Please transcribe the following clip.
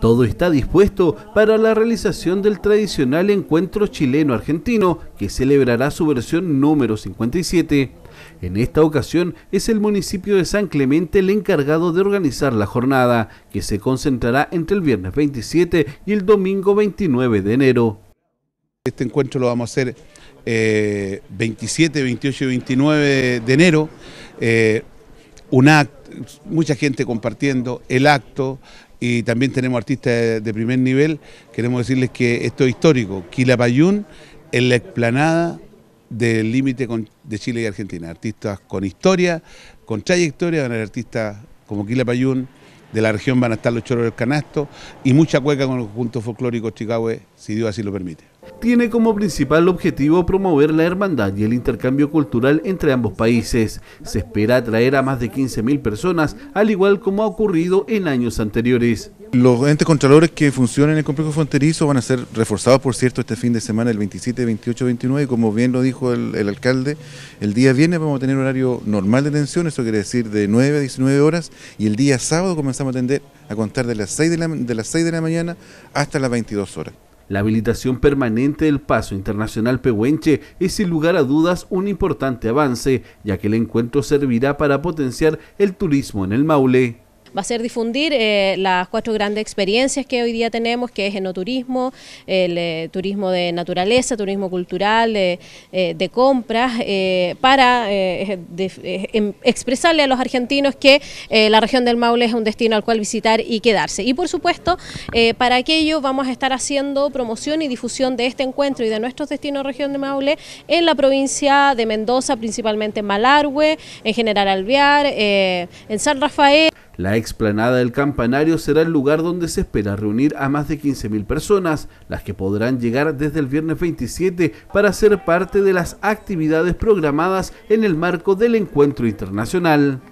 Todo está dispuesto para la realización del tradicional encuentro chileno-argentino que celebrará su versión número 57. En esta ocasión es el municipio de San Clemente el encargado de organizar la jornada, que se concentrará entre el viernes 27 y el domingo 29 de enero. Este encuentro lo vamos a hacer 27, eh, 28 y 29 de enero. Eh, mucha gente compartiendo el acto, y también tenemos artistas de primer nivel. Queremos decirles que esto es histórico. Quilapayún en la explanada del límite de Chile y Argentina. Artistas con historia, con trayectoria, van a artistas como Quilapayún, de la región van a estar los choros del canasto y mucha cueca con el conjunto folclórico Chicagüe, si Dios así lo permite. Tiene como principal objetivo promover la hermandad y el intercambio cultural entre ambos países. Se espera atraer a más de 15.000 personas, al igual como ha ocurrido en años anteriores. Los entes controladores que funcionan en el complejo fronterizo van a ser reforzados, por cierto, este fin de semana, el 27, 28, 29, como bien lo dijo el, alcalde, el día viernes vamos a tener horario normal de atención, eso quiere decir de 9 a 19 horas, y el día sábado comenzamos a atender a contar de las 6 de la, de las 6 de la mañana hasta las 22 horas. La habilitación permanente del paso internacional Pehuenche es sin lugar a dudas un importante avance, ya que el encuentro servirá para potenciar el turismo en el Maule va a ser difundir eh, las cuatro grandes experiencias que hoy día tenemos, que es enoturismo, el eh, turismo de naturaleza, turismo cultural, eh, de compras, para em, expresarle a los argentinos que la región del Maule es un destino al cual visitar y quedarse. Y por supuesto, para aquello vamos a estar haciendo promoción y difusión de este encuentro y de nuestros destinos región de Maule en la provincia de Mendoza, principalmente en Malargüe, en General Alvear, en San Rafael. La explanada del campanario será el lugar donde se espera reunir a más de 15.000 personas, las que podrán llegar desde el viernes 27 para ser parte de las actividades programadas en el marco del encuentro internacional.